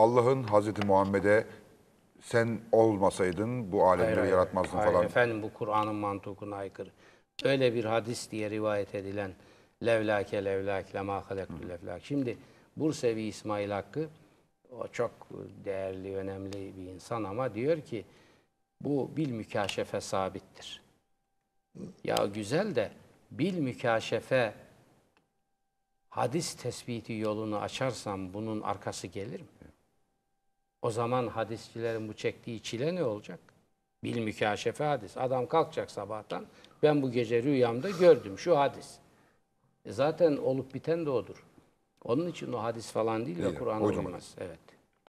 Allah'ın Hazreti Muhammed'e sen olmasaydın bu alemleri hayır, yaratmazdın hayır, falan. Efendim bu Kur'an'ın mantukuna aykırı. Öyle bir hadis diye rivayet edilen levlake levlak lema halektu levlak. Şimdi Bursevi İsmail Hakkı o çok değerli, önemli bir insan ama diyor ki bu bil mükaşefe sabittir. Ya güzel de bil mükaşefe hadis tespiti yolunu açarsam bunun arkası gelir mi? O zaman hadisçilerin bu çektiği çile ne olacak? Bil mükaşefe hadis. Adam kalkacak sabahtan. Ben bu gece rüyamda gördüm şu hadis. E zaten olup biten de odur. Onun için o hadis falan değil, ve Kur'an olmaz. Evet.